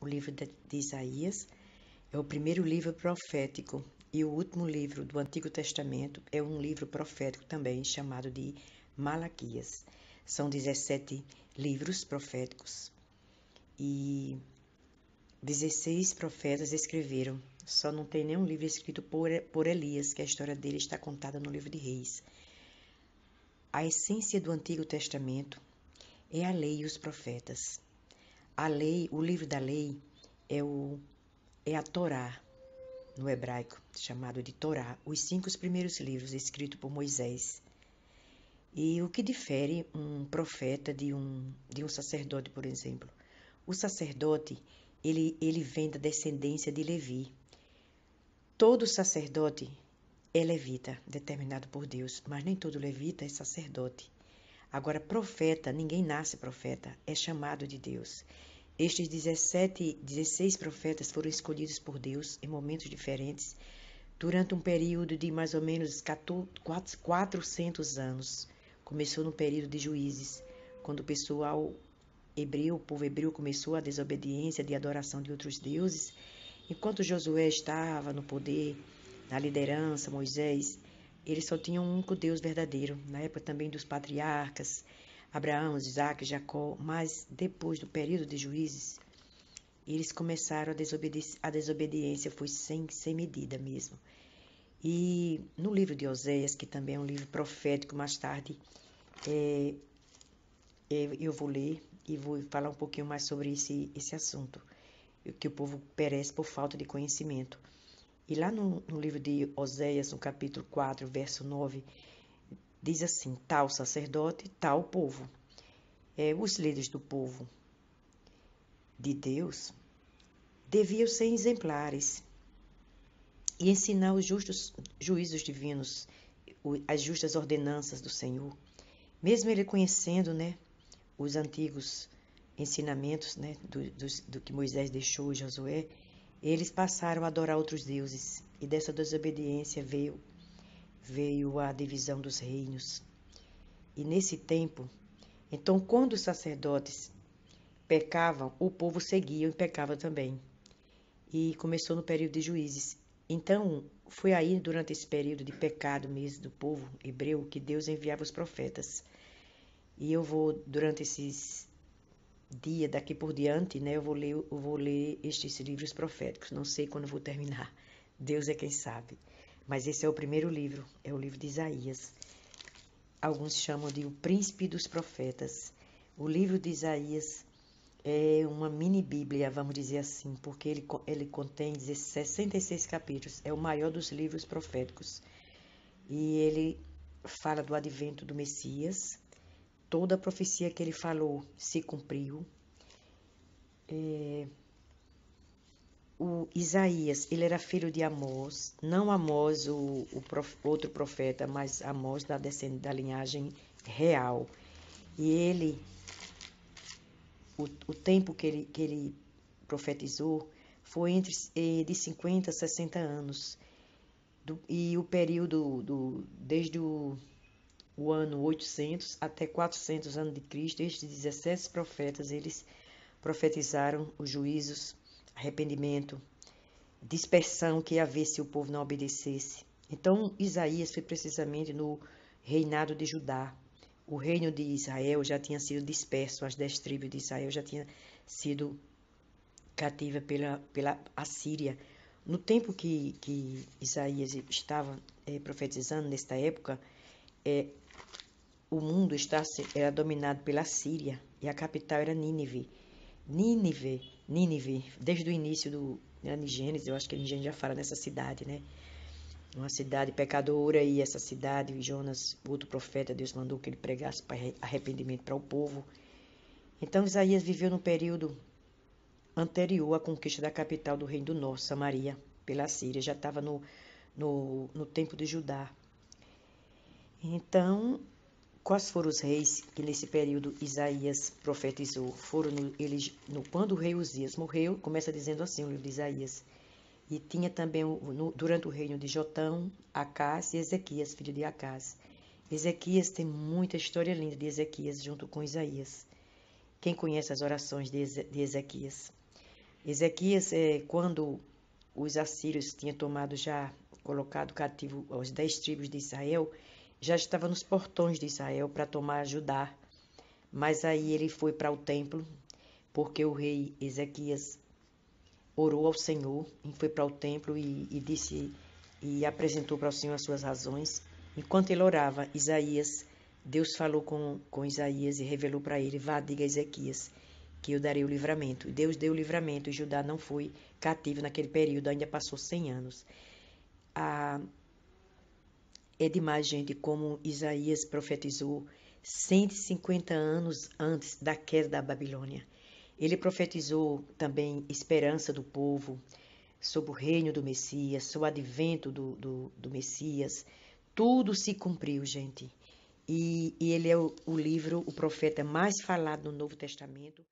O livro de Isaías é o primeiro livro profético e o último livro do Antigo Testamento é um livro profético também chamado de Malaquias. São 17 livros proféticos e 16 profetas escreveram. Só não tem nenhum livro escrito por, por Elias, que a história dele está contada no livro de Reis. A essência do Antigo Testamento é a lei e os profetas a lei, o livro da lei é, o, é a Torá, no hebraico, chamado de Torá, os cinco primeiros livros escritos por Moisés. E o que difere um profeta de um, de um sacerdote, por exemplo? O sacerdote, ele, ele vem da descendência de Levi. Todo sacerdote é levita, determinado por Deus, mas nem todo levita é sacerdote. Agora, profeta, ninguém nasce profeta, é chamado de Deus. Estes 17, 16 profetas foram escolhidos por Deus em momentos diferentes, durante um período de mais ou menos 400 anos. Começou no período de juízes, quando o pessoal hebreu, o povo hebreu começou a desobediência de adoração de outros deuses, enquanto Josué estava no poder, na liderança, Moisés, eles só tinham um único Deus verdadeiro, na época também dos patriarcas Abraão, Isaac, Jacó, mas depois do período de juízes, eles começaram a desobediência, a desobediência foi sem, sem medida mesmo. E no livro de Oséias, que também é um livro profético, mais tarde é, é, eu vou ler e vou falar um pouquinho mais sobre esse, esse assunto, que o povo perece por falta de conhecimento. E lá no, no livro de Oséias, no capítulo 4, verso 9, diz assim: tal sacerdote, tal povo. É, os líderes do povo de Deus deviam ser exemplares e ensinar os justos juízos divinos, as justas ordenanças do Senhor, mesmo ele conhecendo, né, os antigos ensinamentos, né, do, do, do que Moisés deixou Josué, eles passaram a adorar outros deuses e dessa desobediência veio veio a divisão dos reinos. E nesse tempo, então, quando os sacerdotes pecavam, o povo seguia e pecava também. E começou no período de juízes. Então, foi aí, durante esse período de pecado mesmo do povo hebreu, que Deus enviava os profetas. E eu vou, durante esses dias daqui por diante, né, eu vou ler, eu vou ler estes livros proféticos. Não sei quando vou terminar. Deus é quem sabe. Mas esse é o primeiro livro, é o livro de Isaías. Alguns chamam de O Príncipe dos Profetas. O livro de Isaías é uma mini Bíblia, vamos dizer assim, porque ele, ele contém 66 capítulos, é o maior dos livros proféticos. E ele fala do advento do Messias, toda a profecia que ele falou se cumpriu. É, o Isaías, ele era filho de Amós, não Amós, o, o prof, outro profeta, mas Amós da da linhagem real. E ele, o, o tempo que ele, que ele profetizou foi entre eh, de 50 a 60 anos. Do, e o período do, desde o, o ano 800 até 400 anos de Cristo, estes 17 profetas, eles profetizaram os juízos arrependimento, dispersão que ia haver se o povo não obedecesse. Então, Isaías foi precisamente no reinado de Judá. O reino de Israel já tinha sido disperso, as dez tribos de Israel já tinham sido cativa pela, pela Assíria. No tempo que, que Isaías estava é, profetizando, nesta época, é, o mundo está, era dominado pela Síria e a capital era Nínive. Nínive Nínive, desde o início do né, Gênesis, eu acho que a gente já fala nessa cidade, né? Uma cidade pecadora e essa cidade, Jonas, outro profeta, Deus mandou que ele pregasse para arrependimento para o povo. Então Isaías viveu no período anterior à conquista da capital do reino do norte, Samaria, pela Síria, já estava no, no, no tempo de Judá. Então, Quais foram os reis que nesse período Isaías profetizou? Foram no, eles, no, quando o rei Uzias morreu, começa dizendo assim o livro de Isaías. E tinha também no, durante o reino de Jotão, Acás e Ezequias, filho de Acás. Ezequias tem muita história linda de Ezequias junto com Isaías. Quem conhece as orações de, Eze, de Ezequias? Ezequias, é, quando os assírios tinham tomado já, colocado cativo as dez tribos de Israel, já estava nos portões de Israel para tomar Judá, mas aí ele foi para o templo, porque o rei Ezequias orou ao Senhor e foi para o templo e, e disse e apresentou para o Senhor as suas razões. Enquanto ele orava, Isaías, Deus falou com, com Isaías e revelou para ele: Vá, diga a Ezequias que eu darei o livramento. Deus deu o livramento e Judá não foi cativo naquele período, ainda passou 100 anos. A é de imagem de como Isaías profetizou 150 anos antes da queda da Babilônia. Ele profetizou também esperança do povo, sobre o reino do Messias, sobre o advento do, do, do Messias. Tudo se cumpriu, gente. E, e ele é o, o livro, o profeta mais falado no Novo Testamento.